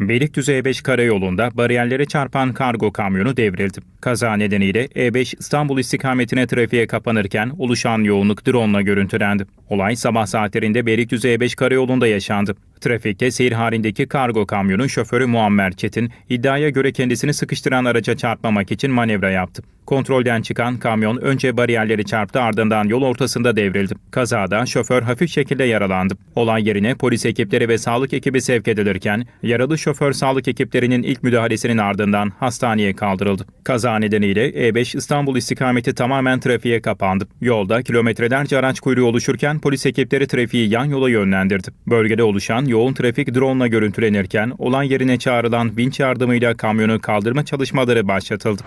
Beylikdüzü E5 karayolunda bariyerlere çarpan kargo kamyonu devrildi. Kaza nedeniyle E5 İstanbul istikametine trafiğe kapanırken oluşan yoğunluk drone görüntülendi. Olay sabah saatlerinde Beylikdüzü E5 karayolunda yaşandı. Trafikte seyir halindeki kargo kamyonun şoförü Muammer Çetin, iddiaya göre kendisini sıkıştıran araca çarpmamak için manevra yaptı. Kontrolden çıkan kamyon önce bariyerleri çarptı ardından yol ortasında devrildi. Kazada şoför hafif şekilde yaralandı. Olay yerine polis ekipleri ve sağlık ekibi sevk edilirken, yaralı şoför sağlık ekiplerinin ilk müdahalesinin ardından hastaneye kaldırıldı. Kaza nedeniyle E5 İstanbul istikameti tamamen trafiğe kapandı. Yolda kilometrelerce araç kuyruğu oluşurken polis ekipleri trafiği yan yola yönlendirdi. Bölgede oluşan yoğun trafik drone ile görüntülenirken olan yerine çağrılan vinç yardımıyla kamyonu kaldırma çalışmaları başlatıldı.